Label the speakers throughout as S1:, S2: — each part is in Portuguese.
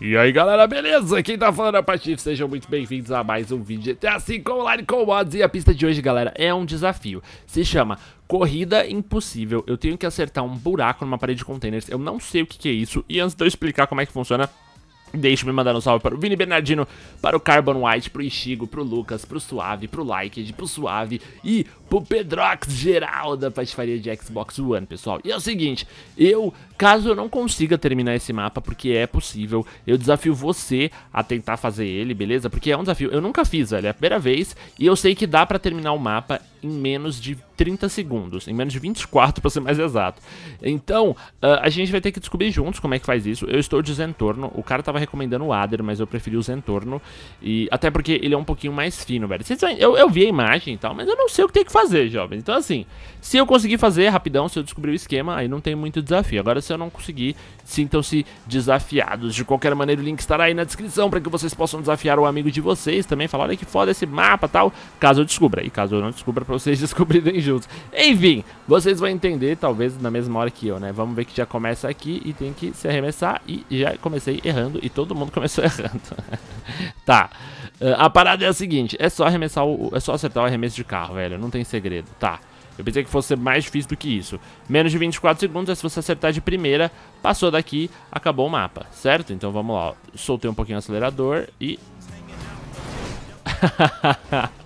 S1: E aí galera, beleza? Quem tá falando é o Patife, sejam muito bem-vindos a mais um vídeo de GTA V online com mods E a pista de hoje, galera, é um desafio Se chama Corrida Impossível Eu tenho que acertar um buraco numa parede de containers Eu não sei o que, que é isso E antes de eu explicar como é que funciona, Deixe-me mandar um salve para o Vini Bernardino, para o Carbon White, para o Ichigo, para o Lucas, para o Suave, para o Liked, para o Suave e para o Pedrox geral da patifaria de Xbox One, pessoal. E é o seguinte, eu, caso eu não consiga terminar esse mapa, porque é possível, eu desafio você a tentar fazer ele, beleza? Porque é um desafio, eu nunca fiz, velho, é a primeira vez e eu sei que dá para terminar o mapa em menos de 30 segundos, em menos de 24 para ser mais exato. Então, uh, a gente vai ter que descobrir juntos como é que faz isso. Eu estou de Zentorno, o cara tava recomendando o Ader, mas eu preferi o Zentorno, e até porque ele é um pouquinho mais fino, velho. Vocês, eu, eu vi a imagem e tal, mas eu não sei o que tem que fazer, jovens. Então, assim, se eu conseguir fazer rapidão, se eu descobrir o esquema, aí não tem muito desafio. Agora, se eu não conseguir, sintam-se desafiados. De qualquer maneira, o link estará aí na descrição para que vocês possam desafiar o amigo de vocês também, falar, olha que foda esse mapa tal, caso eu descubra. E caso eu não descubra, pra vocês descobrirem juntos juntos. Enfim, vocês vão entender, talvez, na mesma hora que eu, né? Vamos ver que já começa aqui e tem que se arremessar. E já comecei errando e todo mundo começou errando. tá. Ah, a parada é a seguinte, é só arremessar o, é só acertar o arremesso de carro, velho, não tem segredo, tá? Eu pensei que fosse mais difícil do que isso. Menos de 24 segundos é se você acertar de primeira, passou daqui, acabou o mapa, certo? Então vamos lá, soltei um pouquinho o acelerador e...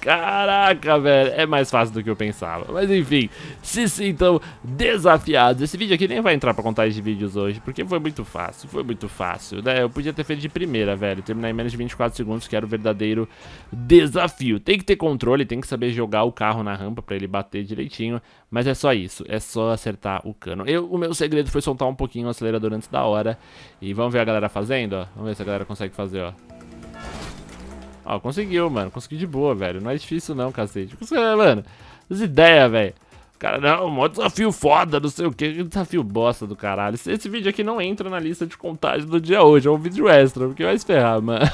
S1: Caraca, velho, é mais fácil do que eu pensava. Mas enfim, se sintam desafiados. Esse vídeo aqui nem vai entrar pra contagem de vídeos hoje, porque foi muito fácil, foi muito fácil, né? Eu podia ter feito de primeira, velho. Terminar em menos de 24 segundos, que era o verdadeiro desafio. Tem que ter controle, tem que saber jogar o carro na rampa pra ele bater direitinho, mas é só isso, é só acertar o cano. Eu, o meu segredo foi soltar um pouquinho o acelerador antes da hora, e vamos ver a galera fazendo, ó. Vamos ver se a galera consegue fazer, ó. Ó, conseguiu, mano. Consegui de boa, velho. Não é difícil não, cacete. Conseguiu, mano. As ideias, velho. Cara, não, um desafio foda, não sei o que, desafio bosta do caralho. Esse, esse, vídeo aqui não entra na lista de contagem do dia hoje, é um vídeo extra, porque vai se ferrar, mano.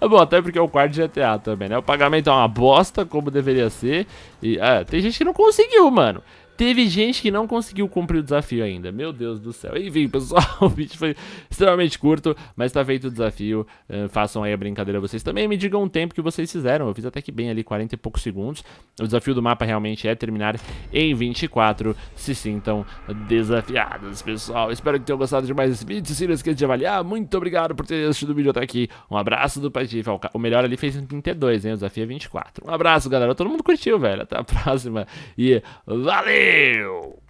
S1: é bom, até porque é o quarto GTA também, né? O pagamento é uma bosta, como deveria ser. E ah, tem gente que não conseguiu, mano. Teve gente que não conseguiu cumprir o desafio ainda. Meu Deus do céu. Enfim, pessoal, o vídeo foi extremamente curto, mas tá feito o desafio. Uh, façam aí a brincadeira vocês também. Me digam o tempo que vocês fizeram. Eu fiz até que bem ali, 40 e poucos segundos. O desafio do mapa realmente é terminar em 24. Se sintam desafiados, pessoal. Espero que tenham gostado de mais esse vídeo. Se não esqueça de avaliar. Muito obrigado por ter assistido o vídeo até aqui. Um abraço do Patife. O melhor ali fez em 32, hein? O desafio é 24. Um abraço, galera. Todo mundo curtiu, velho. Até a próxima e valeu! Ew.